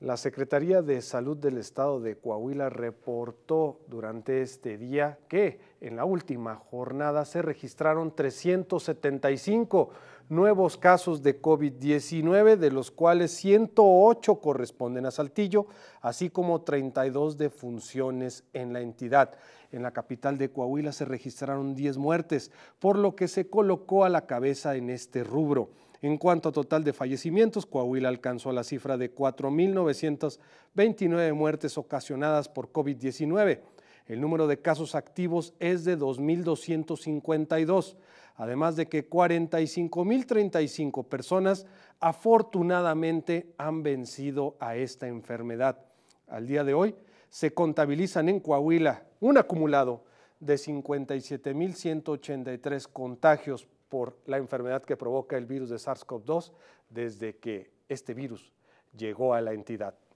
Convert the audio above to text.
La Secretaría de Salud del Estado de Coahuila reportó durante este día que en la última jornada se registraron 375 nuevos casos de COVID-19, de los cuales 108 corresponden a Saltillo, así como 32 defunciones en la entidad. En la capital de Coahuila se registraron 10 muertes, por lo que se colocó a la cabeza en este rubro. En cuanto a total de fallecimientos, Coahuila alcanzó la cifra de 4.929 muertes ocasionadas por COVID-19 el número de casos activos es de 2.252, además de que 45.035 personas afortunadamente han vencido a esta enfermedad. Al día de hoy se contabilizan en Coahuila un acumulado de 57.183 contagios por la enfermedad que provoca el virus de SARS-CoV-2 desde que este virus llegó a la entidad.